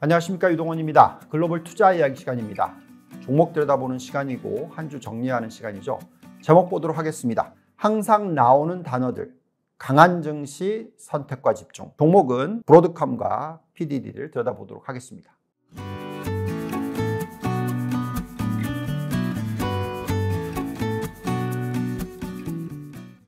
안녕하십니까 유동원입니다. 글로벌 투자 이야기 시간입니다. 종목 들여다보는 시간이고 한 주 정리하는 시간이죠. 제목 보도록 하겠습니다. 항상 나오는 단어들 강한 증시 선택과 집중 종목은 브로드컴과 PDD를 들여다보도록 하겠습니다.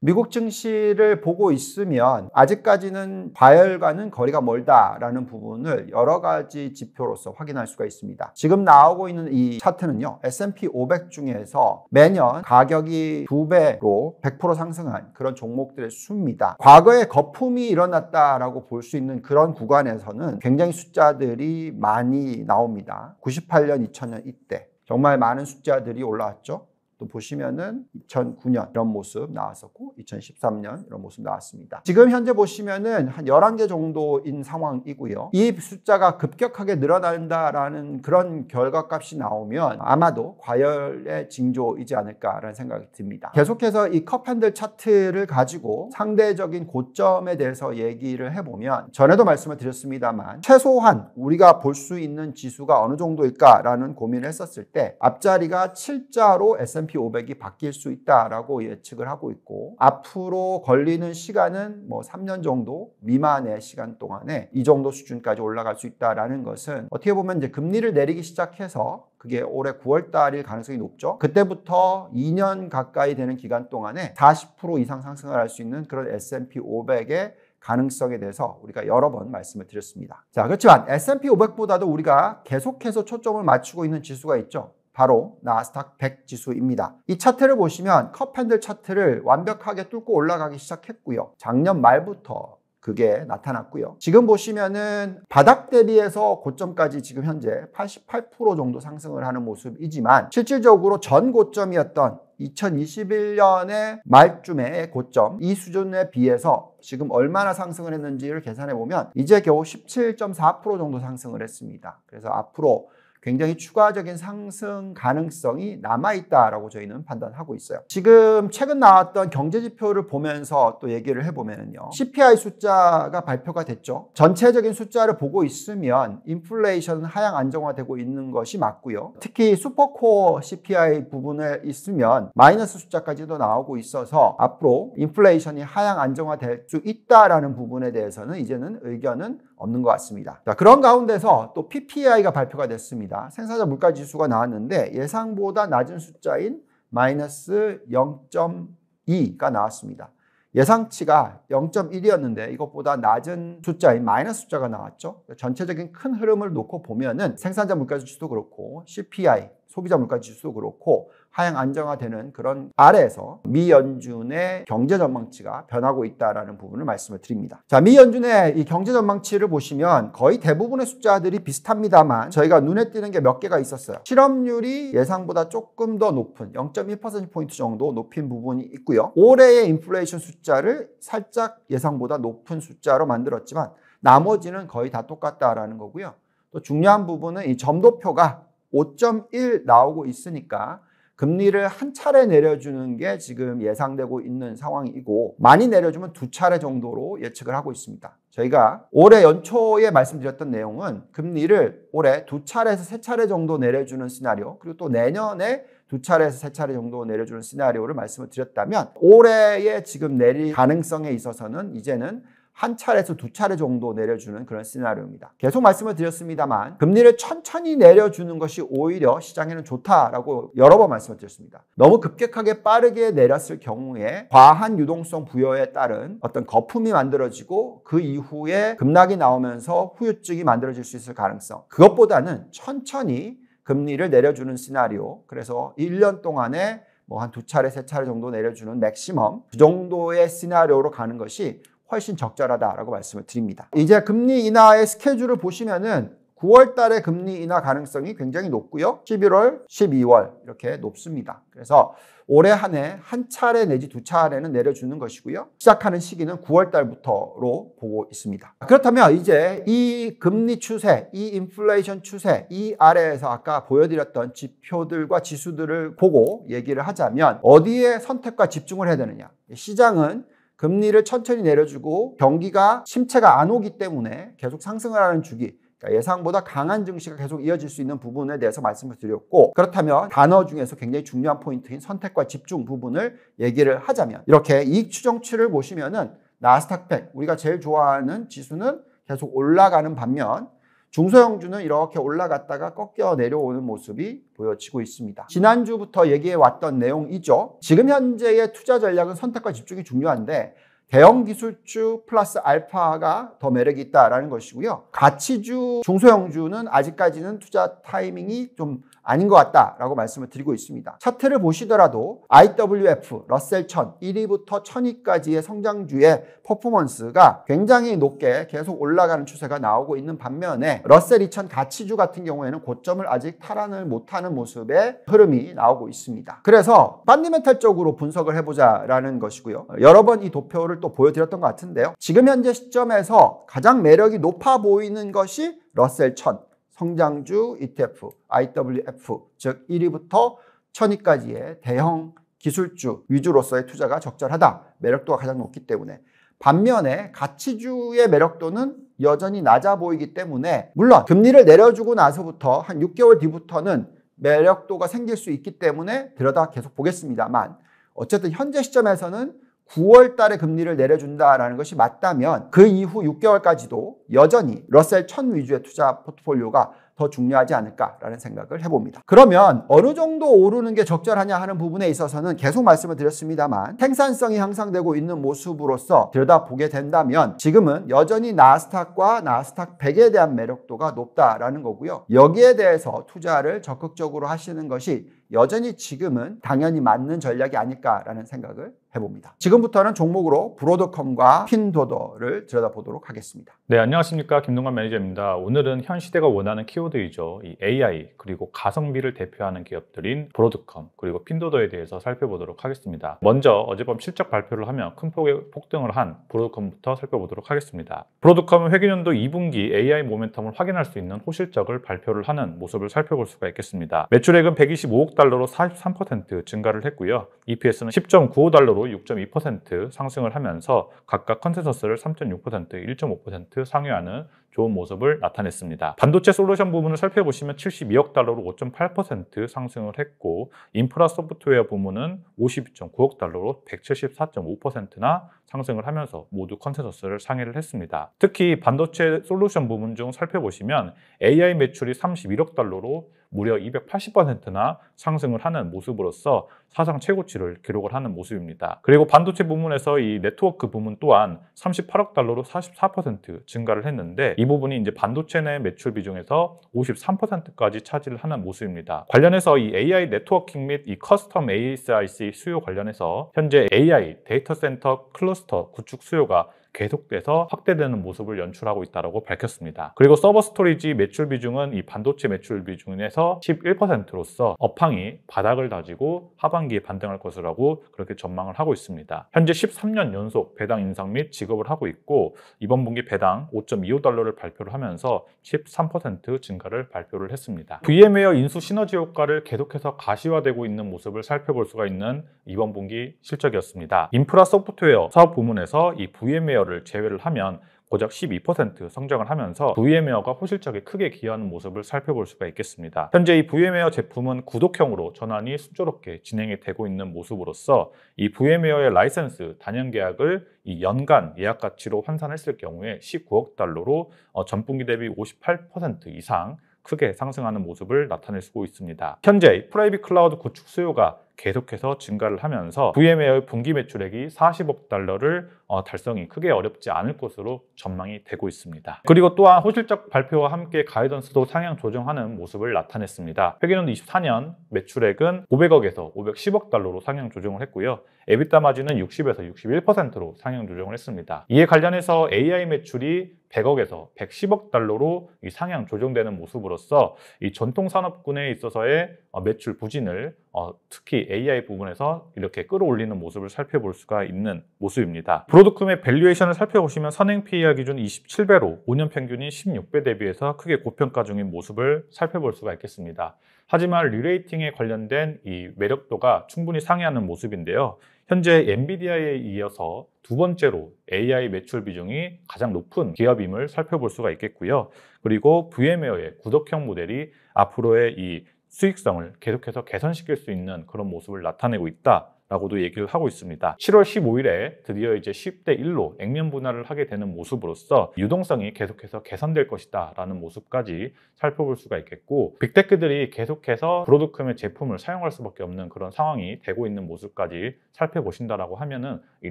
미국 증시를 보고 있으면 아직까지는 과열과는 거리가 멀다라는 부분을 여러 가지 지표로서 확인할 수가 있습니다. 지금 나오고 있는 이 차트는요. S&P 500 중에서 매년 가격이 두배로100% 상승한 그런 종목들의 수입니다. 과거에 거품이 일어났다라고 볼 수 있는 그런 구간에서는 굉장히 숫자들이 많이 나옵니다. 98년, 2000년 이때 정말 많은 숫자들이 올라왔죠. 또 보시면은 2009년 이런 모습 나왔었고 2013년 이런 모습 나왔습니다. 지금 현재 보시면은 한 11개 정도인 상황이고요. 이 숫자가 급격하게 늘어난다라는 그런 결과값이 나오면 아마도 과열의 징조이지 않을까라는 생각이 듭니다. 계속해서 이 컵핸들 차트를 가지고 상대적인 고점에 대해서 얘기를 해보면 전에도 말씀을 드렸습니다만 최소한 우리가 볼 수 있는 지수가 어느 정도일까라는 고민을 했었을 때 앞자리가 7자로 S&P S&P 500이 바뀔 수 있다라고 예측을 하고 있고 앞으로 걸리는 시간은 뭐 3년 정도 미만의 시간 동안에 이 정도 수준까지 올라갈 수 있다라는 것은 어떻게 보면 이제 금리를 내리기 시작해서 그게 올해 9월 달일 가능성이 높죠. 그때부터 2년 가까이 되는 기간 동안에 40% 이상 상승을 할 수 있는 그런 S&P 500의 가능성에 대해서 우리가 여러 번 말씀을 드렸습니다. 자, 그렇지만 S&P 500보다도 우리가 계속해서 초점을 맞추고 있는 지수가 있죠. 바로 나스닥 100 지수입니다. 이 차트를 보시면 컵핸들 차트를 완벽하게 뚫고 올라가기 시작했고요. 작년 말부터 그게 나타났고요. 지금 보시면은 바닥 대비해서 고점까지 지금 현재 88% 정도 상승을 하는 모습이지만 실질적으로 전 고점이었던 2021년의 말쯤에 고점 이 수준에 비해서 지금 얼마나 상승을 했는지를 계산해 보면 이제 겨우 17.4% 정도 상승을 했습니다. 그래서 앞으로 굉장히 추가적인 상승 가능성이 남아있다라고 저희는 판단하고 있어요. 지금 최근 나왔던 경제지표를 보면서 또 얘기를 해보면요. CPI 숫자가 발표가 됐죠. 전체적인 숫자를 보고 있으면 인플레이션은 하향 안정화되고 있는 것이 맞고요. 특히 슈퍼코어 CPI 부분에 있으면 마이너스 숫자까지도 나오고 있어서 앞으로 인플레이션이 하향 안정화될 수 있다라는 부분에 대해서는 이제는 의견은 없는 것 같습니다. 자, 그런 가운데서 또 PPI가 발표가 됐습니다. 생산자 물가 지수가 나왔는데 예상보다 낮은 숫자인 마이너스 0.2가 나왔습니다. 예상치가 0.1이었는데 이것보다 낮은 숫자인 마이너스 숫자가 나왔죠. 전체적인 큰 흐름을 놓고 보면은 생산자 물가지수도 그렇고 CPI 소비자 물가 지수도 그렇고 하향 안정화되는 그런 아래에서 미 연준의 경제 전망치가 변하고 있다라는 부분을 말씀을 드립니다. 자, 미 연준의 이 경제 전망치를 보시면 거의 대부분의 숫자들이 비슷합니다만 저희가 눈에 띄는 게 몇 개가 있었어요. 실업률이 예상보다 조금 더 높은 0.1% 포인트 정도 높인 부분이 있고요. 올해의 인플레이션 숫자를 살짝 예상보다 높은 숫자로 만들었지만 나머지는 거의 다 똑같다라는 거고요. 또 중요한 부분은 이 점도표가 5.1 나오고 있으니까 금리를 한 차례 내려주는 게 지금 예상되고 있는 상황이고 많이 내려주면 두 차례 정도로 예측을 하고 있습니다. 저희가 올해 연초에 말씀드렸던 내용은 금리를 올해 두 차례에서 세 차례 정도 내려주는 시나리오 그리고 또 내년에 두 차례에서 세 차례 정도 내려주는 시나리오를 말씀을 드렸다면 올해에 지금 내릴 가능성에 있어서는 이제는 한 차례에서 두 차례 정도 내려주는 그런 시나리오입니다. 계속 말씀을 드렸습니다만 금리를 천천히 내려주는 것이 오히려 시장에는 좋다라고 여러 번 말씀을 드렸습니다. 너무 급격하게 빠르게 내렸을 경우에 과한 유동성 부여에 따른 어떤 거품이 만들어지고 그 이후에 급락이 나오면서 후유증이 만들어질 수 있을 가능성 그것보다는 천천히 금리를 내려주는 시나리오 그래서 1년 동안에 뭐 한 두 차례, 세 차례 정도 내려주는 맥시멈 그 정도의 시나리오로 가는 것이 훨씬 적절하다라고 말씀을 드립니다. 이제 금리 인하의 스케줄을 보시면은 9월 달에 금리 인하 가능성이 굉장히 높고요. 11월, 12월 이렇게 높습니다. 그래서 올해 한해 한 차례 내지 두 차례는 내려주는 것이고요. 시작하는 시기는 9월 달부터로 보고 있습니다. 그렇다면 이제 이 금리 추세, 이 인플레이션 추세, 이 아래에서 아까 보여드렸던 지표들과 지수들을 보고 얘기를 하자면 어디에 선택과 집중을 해야 되느냐. 시장은 금리를 천천히 내려주고 경기가 침체가 안 오기 때문에 계속 상승을 하는 주기 그러니까 예상보다 강한 증시가 계속 이어질 수 있는 부분에 대해서 말씀을 드렸고 그렇다면 단어 중에서 굉장히 중요한 포인트인 선택과 집중 부분을 얘기를 하자면 이렇게 이익 추정치를 보시면은 나스닥 백 우리가 제일 좋아하는 지수는 계속 올라가는 반면 중소형주는 이렇게 올라갔다가 꺾여 내려오는 모습이 보여지고 있습니다. 지난주부터 얘기해왔던 내용이죠. 지금 현재의 투자 전략은 선택과 집중이 중요한데 대형 기술주 플러스 알파가 더 매력이 있다라는 것이고요. 가치주, 중소형주는 아직까지는 투자 타이밍이 좀 아닌 것 같다라고 말씀을 드리고 있습니다. 차트를 보시더라도 IWF, 러셀 1000, 1위부터 1000위까지의 성장주의 퍼포먼스가 굉장히 높게 계속 올라가는 추세가 나오고 있는 반면에 러셀 2000 가치주 같은 경우에는 고점을 아직 탈환을 못하는 모습의 흐름이 나오고 있습니다. 그래서 펀디멘탈적으로 분석을 해보자라는 것이고요. 여러 번 이 도표를 또 보여드렸던 것 같은데요. 지금 현재 시점에서 가장 매력이 높아 보이는 것이 러셀 1000, 성장주 ETF, IWF, 즉 1위부터 1000위까지의 대형 기술주 위주로서의 투자가 적절하다. 매력도가 가장 높기 때문에. 반면에 가치주의 매력도는 여전히 낮아 보이기 때문에 물론 금리를 내려주고 나서부터 한 6개월 뒤부터는 매력도가 생길 수 있기 때문에 들여다 계속 보겠습니다만 어쨌든 현재 시점에서는 9월 달에 금리를 내려준다라는 것이 맞다면 그 이후 6개월까지도 여전히 러셀 1000 위주의 투자 포트폴리오가 더 중요하지 않을까라는 생각을 해봅니다. 그러면 어느 정도 오르는 게 적절하냐 하는 부분에 있어서는 계속 말씀을 드렸습니다만 생산성이 향상되고 있는 모습으로서 들여다보게 된다면 지금은 여전히 나스닥과 나스닥 100에 대한 매력도가 높다라는 거고요. 여기에 대해서 투자를 적극적으로 하시는 것이 여전히 지금은 당연히 맞는 전략이 아닐까라는 생각을 해봅니다. 지금부터는 종목으로 브로드컴과 핀도더를 들여다보도록 하겠습니다. 네, 안녕하십니까. 김동관 매니저입니다. 오늘은 현 시대가 원하는 키워드이죠. 이 AI 그리고 가성비를 대표하는 기업들인 브로드컴 그리고 핀도더에 대해서 살펴보도록 하겠습니다. 먼저 어젯밤 실적 발표를 하며 큰 폭의 폭등을 한 브로드컴부터 살펴보도록 하겠습니다. 브로드컴은 회계년도 2분기 AI 모멘텀을 확인할 수 있는 호실적을 발표를 하는 모습을 살펴볼 수가 있겠습니다. 매출액은 125억 6달러로 43% 증가를 했고요. EPS는 10.95달러로 6.2% 상승을 하면서 각각 컨센서스를 3.6%, 1.5% 상회하는 좋은 모습을 나타냈습니다. 반도체 솔루션 부문을 살펴보시면 72억 달러로 5.8% 상승을 했고 인프라 소프트웨어 부문은 52.9억 달러로 174.5%나 상승을 하면서 모두 컨센서스를 상회를 했습니다. 특히 반도체 솔루션 부문 중 살펴보시면 AI 매출이 31억 달러로 무려 280%나 상승을 하는 모습으로서 사상 최고치를 기록을 하는 모습입니다. 그리고 반도체 부문에서 이 네트워크 부문 또한 38억 달러로 44% 증가를 했는데 이 부분이 이제 반도체 내 매출 비중에서 53%까지 차지를 하는 모습입니다. 관련해서 이 AI 네트워킹 및 이 커스텀 ASIC 수요 관련해서 현재 AI 데이터 센터 클러스 클러스터 구축 수요가 계속돼서 확대되는 모습을 연출하고 있다고 밝혔습니다. 그리고 서버 스토리지 매출 비중은 이 반도체 매출 비중에서 11%로서 업황이 바닥을 다지고 하반기에 반등할 것이라고 그렇게 전망을 하고 있습니다. 현재 13년 연속 배당 인상 및 지급을 하고 있고 이번 분기 배당 5.25달러를 발표를 하면서 13% 증가를 발표를 했습니다. VM웨어 인수 시너지 효과를 계속해서 가시화되고 있는 모습을 살펴볼 수가 있는 이번 분기 실적이었습니다. 인프라 소프트웨어 사업 부문에서 이 VM웨어 VM웨어를 제외를 하면 고작 12% 성장을 하면서 VM웨어가 호실적에 크게 기여하는 모습을 살펴볼 수가 있겠습니다. 현재 이 VM웨어 제품은 구독형으로 전환이 순조롭게 진행이 되고 있는 모습으로서 이 VM웨어의 라이센스 단연 계약을 이 연간 예약 가치로 환산했을 경우에 19억 달러로 어, 전분기 대비 58% 이상 크게 상승하는 모습을 나타낼 수 있습니다. 현재 프라이빗 클라우드 구축 수요가 계속해서 증가를 하면서 VM웨어의 분기 매출액이 40억 달러를 어, 달성이 크게 어렵지 않을 것으로 전망이 되고 있습니다. 그리고 또한 호실적 발표와 함께 가이던스도 상향 조정하는 모습을 나타냈습니다. 회계년도 24년 매출액은 500억에서 510억 달러로 상향 조정을 했고요. 에비타 마진은 60에서 61%로 상향 조정을 했습니다. 이에 관련해서 AI 매출이 100억에서 110억 달러로 상향 조정되는 모습으로써이 전통 산업군에 있어서의 어, 매출 부진을 어, 특히 AI 부분에서 이렇게 끌어올리는 모습을 살펴볼 수가 있는 모습입니다. 브로드컴의 밸류에이션을 살펴보시면 선행 PER 기준 27배로 5년 평균인 16배 대비해서 크게 고평가 중인 모습을 살펴볼 수가 있겠습니다. 하지만 리레이팅에 관련된 이 매력도가 충분히 상회하는 모습인데요. 현재 엔비디아에 이어서 두 번째로 AI 매출 비중이 가장 높은 기업임을 살펴볼 수가 있겠고요. 그리고 VM웨어의 구독형 모델이 앞으로의 이 수익성을 계속해서 개선시킬 수 있는 그런 모습을 나타내고 있다. 라고도 얘기를 하고 있습니다. 7월 15일에 드디어 이제 10대 1로 액면 분할을 하게 되는 모습으로써 유동성이 계속해서 개선될 것이다 라는 모습까지 살펴볼 수가 있겠고 빅테크들이 계속해서 브로드컴의 제품을 사용할 수밖에 없는 그런 상황이 되고 있는 모습까지 살펴보신다라고 하면은 이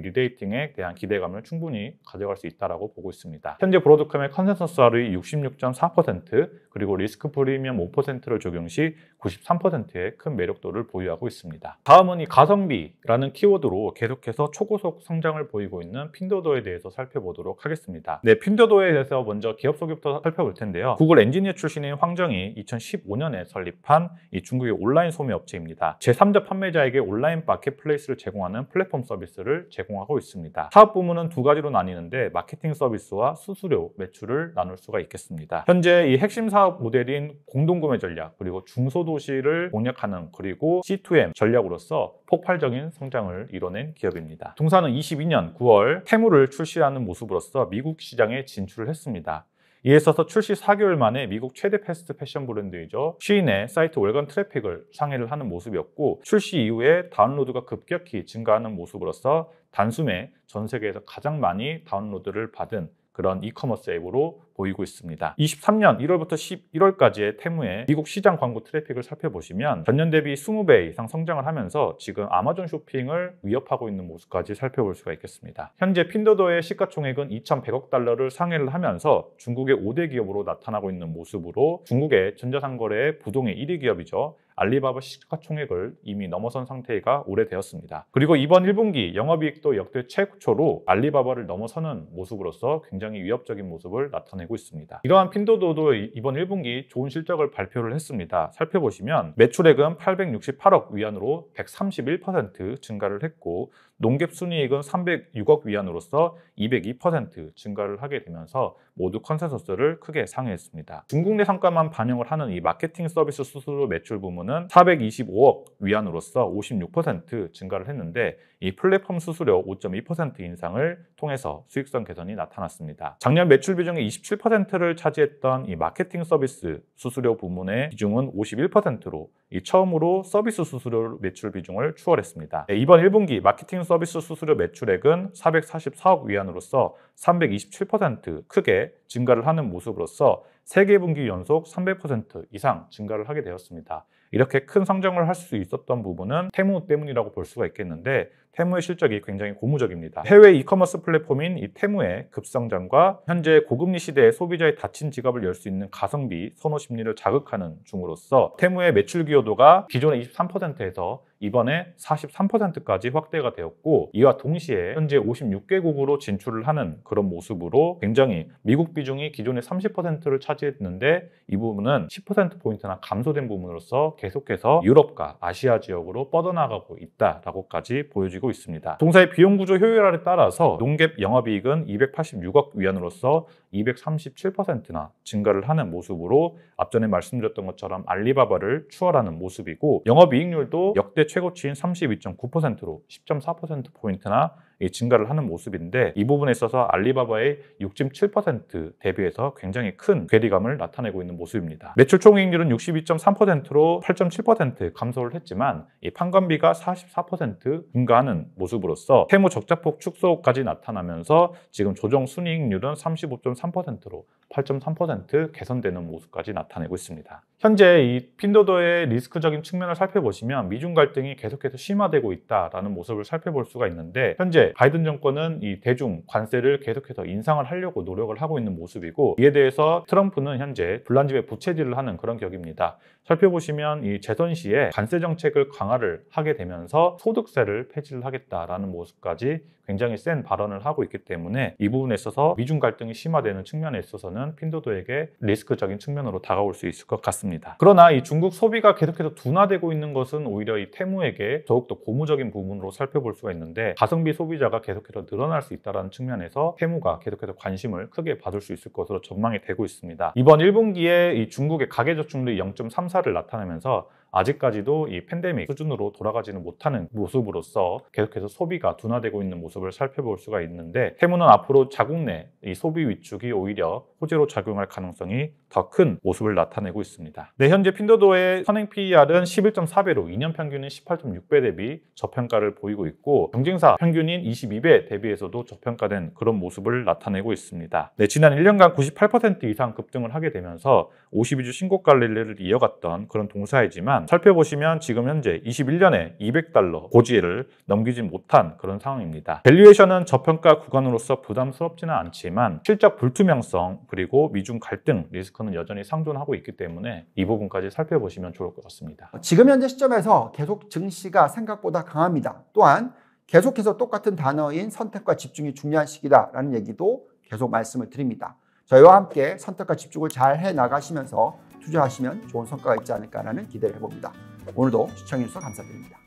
리데이팅에 대한 기대감을 충분히 가져갈 수 있다라고 보고 있습니다. 현재 브로드컴의 컨센서스 r o 66.4% 그리고 리스크 프리미엄 5%를 적용 시 93%의 큰 매력도를 보유하고 있습니다. 다음은 이 가성비 라는 키워드로 계속해서 초고속 성장을 보이고 있는 핀더도에 대해서 살펴보도록 하겠습니다. 네, 핀더도에 대해서 먼저 기업 소개부터 살펴볼 텐데요. 구글 엔지니어 출신인 황정이 2015년에 설립한 이 중국의 온라인 소매 업체입니다. 제3자 판매자에게 온라인 마켓플레이스를 제공하는 플랫폼 서비스를 제공하고 있습니다. 사업 부문은 두 가지로 나뉘는데 마케팅 서비스와 수수료, 매출을 나눌 수가 있겠습니다. 현재 이 핵심 사업 모델인 공동구매 전략, 그리고 중소도시를 공략하는 그리고 C2M 전략으로서 폭발적인 지속적인 성장을 이뤄낸 기업입니다. 동사는 22년 9월 테무를 출시하는 모습으로써 미국 시장에 진출을 했습니다. 이에 있어서 출시 4개월 만에 미국 최대 패스트 패션 브랜드이죠. 쉬인의 사이트 월간 트래픽을 상회를 하는 모습이었고 출시 이후에 다운로드가 급격히 증가하는 모습으로서 단숨에 전 세계에서 가장 많이 다운로드를 받은 그런 이커머스 앱으로 보이고 있습니다. 23년 1월부터 11월까지의 테무의 미국 시장 광고 트래픽을 살펴보시면 전년 대비 20배 이상 성장을 하면서 지금 아마존 쇼핑을 위협하고 있는 모습까지 살펴볼 수가 있겠습니다. 현재 핀더더의 시가총액은 2,100억 달러를 상회를 하면서 중국의 5대 기업으로 나타나고 있는 모습으로 중국의 전자상거래 부동의 1위 기업이죠. 알리바바 시가총액을 이미 넘어선 상태가 오래되었습니다. 그리고 이번 1분기 영업이익도 역대 최초로 알리바바를 넘어서는 모습으로서 굉장히 위협적인 모습을 나타내고 나고 있습니다. 이러한 핀도도도 이번 1분기 좋은 실적을 발표를 했습니다. 살펴보시면 매출액은 868억 위안으로 131% 증가를 했고 농객 순이익은 306억 위안으로서 202% 증가를 하게 되면서 모두 컨센서스를 크게 상회했습니다. 중국 내 성과만 반영을 하는 이 마케팅 서비스 수수료 매출 부문은 425억 위안으로서 56% 증가를 했는데 이 플랫폼 수수료 5.2% 인상을 통해서 수익성 개선이 나타났습니다. 작년 매출 비중의 27%를 차지했던 이 마케팅 서비스 수수료 부문의 비중은 51%로 이 처음으로 서비스 수수료 매출 비중을 추월했습니다. 네, 이번 1분기 마케팅 서비스 수수료 매출액은 444억 위안으로서 327% 크게 증가를 하는 모습으로서 3개 분기 연속 300% 이상 증가를 하게 되었습니다. 이렇게 큰 성장을 할 수 있었던 부분은 테무 때문이라고 볼 수가 있겠는데 테무의 실적이 굉장히 고무적입니다. 해외 이커머스 플랫폼인 이 테무의 급성장과 현재 고금리 시대에 소비자의 닫힌 지갑을 열 수 있는 가성비 선호 심리를 자극하는 중으로서 테무의 매출 기여도가 기존의 23%에서 이번에 43%까지 확대가 되었고 이와 동시에 현재 56개국으로 진출을 하는 그런 모습으로 굉장히 미국 비중이 기존의 30%를 차지했는데 이 부분은 10%포인트나 감소된 부분으로서 계속해서 유럽과 아시아 지역으로 뻗어나가고 있다라고까지 보여지고 이루어지고 있습니다. 동사의 비용 구조 효율화에 따라서 농갭 영업이익은 286억 위안으로서 237%나 증가를 하는 모습으로 앞전에 말씀드렸던 것처럼 알리바바를 추월하는 모습이고 영업이익률도 역대 최고치인 32.9%로 10.4%포인트나 증가를 하는 모습인데 이 부분에 있어서 알리바바의 6.7% 대비해서 굉장히 큰 괴리감을 나타내고 있는 모습입니다. 매출 총익률은 62.3%로 8.7% 감소를 했지만 이 판관비가 44% 증가하는 모습으로써채무 적자폭 축소까지 나타나면서 지금 조정 순이익률은 35.3%로 8.3% 개선되는 모습까지 나타내고 있습니다. 현재 이 핀도더의 리스크적인 측면을 살펴보시면 미중 갈등이 계속해서 심화되고 있다라는 모습을 살펴볼 수가 있는데 현재 바이든 정권은 이 대중 관세를 계속해서 인상을 하려고 노력을 하고 있는 모습이고 이에 대해서 트럼프는 현재 불란집에 부채질을 하는 그런 격입니다. 살펴보시면 이 재선 시에 관세 정책을 강화를 하게 되면서 소득세를 폐지를 하겠다라는 모습까지 굉장히 센 발언을 하고 있기 때문에 이 부분에 있어서 미중 갈등이 심화되는 측면에 있어서는 핀도도에게 리스크적인 측면으로 다가올 수 있을 것 같습니다. 그러나 이 중국 소비가 계속해서 둔화되고 있는 것은 오히려 이 테무에게 더욱더 고무적인 부분으로 살펴볼 수가 있는데 가성비 소비자가 계속해서 늘어날 수 있다는 측면에서 테무가 계속해서 관심을 크게 받을 수 있을 것으로 전망이 되고 있습니다. 이번 1분기에 이 중국의 가계저축률이 0.34를 나타내면서 아직까지도 이 팬데믹 수준으로 돌아가지는 못하는 모습으로서 계속해서 소비가 둔화되고 있는 모습을 살펴볼 수가 있는데 세무는 앞으로 자국 내 이 소비 위축이 오히려 호재로 작용할 가능성이 더 큰 모습을 나타내고 있습니다. 네, 현재 핀더도의 선행 PER은 11.4배로 2년 평균인 18.6배 대비 저평가를 보이고 있고 경쟁사 평균인 22배 대비해서도 저평가된 그런 모습을 나타내고 있습니다. 네, 지난 1년간 98% 이상 급등을 하게 되면서 52주 신고가 릴레를 이어갔던 그런 동사이지만 있지만 살펴보시면 지금 현재 21년에 200달러 고지를 넘기지 못한 그런 상황입니다. 밸류에이션은 저평가 구간으로서 부담스럽지는 않지만 실적 불투명성 그리고 미중 갈등 리스크는 여전히 상존하고 있기 때문에 이 부분까지 살펴보시면 좋을 것 같습니다. 지금 현재 시점에서 계속 증시가 생각보다 강합니다. 또한 계속해서 똑같은 단어인 선택과 집중이 중요한 시기다라는 얘기도 계속 말씀을 드립니다. 저희와 함께 선택과 집중을 잘 해 나가시면서 투자하시면 좋은 성과가 있지 않을까라는 기대를 해봅니다. 오늘도 시청해주셔서 감사드립니다.